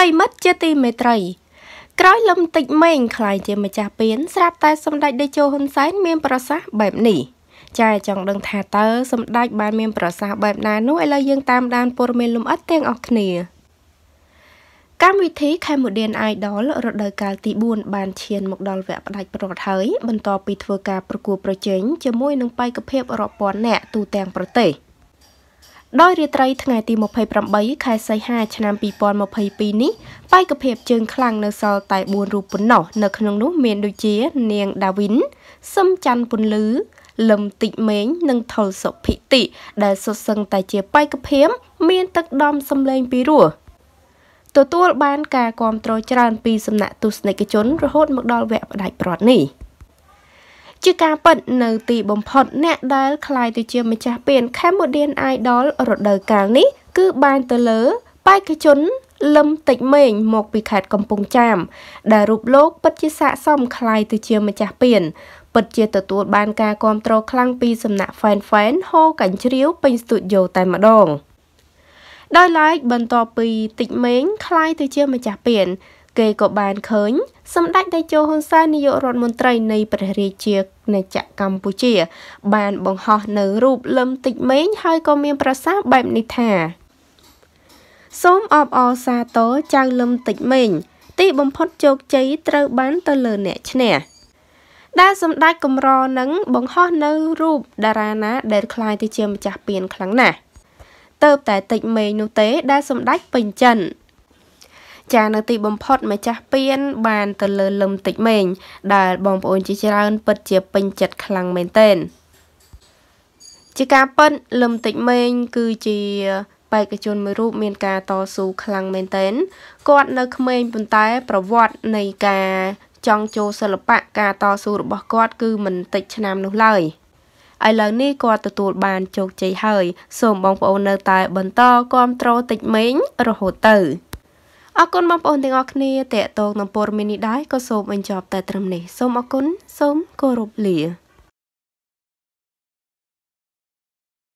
ប្រិមិត្តជាទីមេត្រី ក្រោយលំតិចម៉េងខ្លាយជាម្ចាស់ពៀនស្រាប់តែសម្ដេចតេជោហ៊ុនសែនមានប្រសាសន៍បែបនេះចាចង់ដឹងថាតើសម្ដេចបានមានប្រសាសន៍បែបណានោះឥឡូវយើងតាមដានព័ត៌មានលំអិតទាំងអស់គ្នាកម្មវិធី Cambodian Idol រដូវកាលទី4បានឈានមកដល់វគ្គផ្ដាច់ព្រាត់ហើយបន្ទាប់ពីធ្វើការប្រកួតប្រជែងជាមួយនឹងបេក្ខភាពរាប់ពាន់នាក់ទូទាំងប្រទេស។ដោយរាត្រីថ្ងៃទី28ខែសីហាឆ្នាំ2022នេះបេក្ខភាពជើងខ្លាំងនៅសល់តែ4រូបប៉ុណ្ណោះនៅក្នុងនោះមានដូចជានាងដាវីនសឹមច័ន្ទពន្លឺលឹមតិចមេងនិងថុលសុភិតិដែលសុទ្ធសឹងតែជាបេក្ខភាពមានទឹកដំសម្លេងពីរោះទទួលបានការគាំទ្រច្រើនពីសំណាក់ទស្សនិកជន រហូតមកដល់វគ្គផ្ដាច់ព្រាត់នេះ។ជាការពិតនៅទីបំផុតអ្នកដែលក្លាយទៅជាម្ចាស់ពាន Cambodian Idol រដូវកាលនេះគឺបានទៅលើបេក្ខជនលឹមតិចមេងមកពីខេត្តកំពង់ចាមដែលរូបលោកពិតជាស័ក្តិសមคล้ายទៅជាម្ចាស់ពានពិតជាទទួលបានការគ្រប់គ្រងខ្លាំងពីសំណាក់ fan fan ហូកញ្ជ្រៀវពេញស្ទូឌីយោតែម្ដងដោយឡែកបន្ទាប់ពីតិចមេងคล้ายទៅជាម្ចាស់ពានគេក៏បានឃើញសម្ដេចតេជោហ៊ុនសែននាយករដ្ឋមន្ត្រីនៃព្រះរាជាណាចក្រកម្ពុជា បានបង្ហោះនៅរូបលឹមតិចមេងហើយក៏មាន ប្រសាសន៍បែបនេះថាសូមអបអរសាទរចៅលឹមតិចមេងទីបំផុតជោគជ័យត្រូវបានទៅលើអ្នកឈ្នះដែលសម្ដេចកម្រនឹងបង្ហោះនៅរូបតារាណា ដែលคล้ายទៅជាម្ចាស់ពានខ្លាំងណាស់តើបតែតិចមេងនោះទេដែលសម្ដេចពេញចិនចានៅទីបំផុតម្ចាស់ពៀនបានទៅលើលឹមតិចមេងដែលបងប្អូនជាច្រើនពិតជាពេញចិត្តខ្លាំងមែនទែនជាការពិតលឹមតិចមេងគឺជាបេក្ខជនមួយរូបមានការតស៊ូខ្លាំងមែនទែនគាត់នៅក្មេងប៉ុន្តែប្រវត្តិនៃការ ចង់ចូលសិល្បៈការតស៊ូរបស់គាត់គឺមិនតិច ឆ្នាំនោះឡើយឥឡូវនេះគាត់ទទួលបានជោគជ័យហើយសូមបងប្អូននៅតែបន្តគាំទ្រតិចមេងរហូតទៅ។អរគុណបងប្អូនទាំងអស់គ្នាតេតងនឹងព័ត៌មាននេះដែរក៏សូមបញ្ចប់តែត្រឹមនេះសូមអរគុណសូមគោរពលា